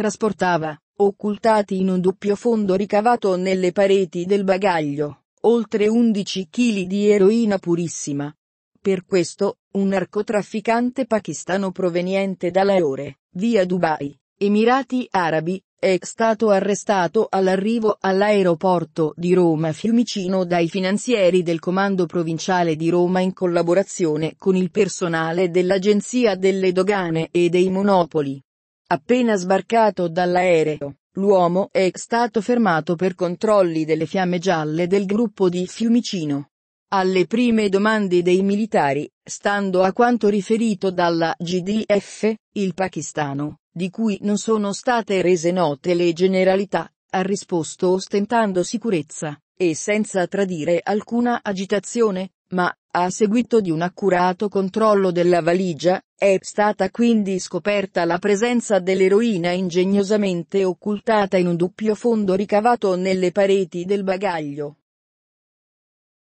trasportava, occultati in un doppio fondo ricavato nelle pareti del bagaglio, oltre 11 kg di eroina purissima. Per questo, un narcotrafficante pakistano proveniente da Lahore, via Dubai, Emirati Arabi, è stato arrestato all'arrivo all'aeroporto di Roma Fiumicino dai finanzieri del Comando Provinciale di Roma in collaborazione con il personale dell'Agenzia delle Dogane e dei Monopoli. Appena sbarcato dall'aereo, l'uomo è stato fermato per controlli delle fiamme gialle del gruppo di Fiumicino. Alle prime domande dei militari, stando a quanto riferito dalla GDF, il pakistano, di cui non sono state rese note le generalità, ha risposto ostentando sicurezza, e senza tradire alcuna agitazione, ma, a seguito di un accurato controllo della valigia, è stata quindi scoperta la presenza dell'eroina ingegnosamente occultata in un doppio fondo ricavato nelle pareti del bagaglio.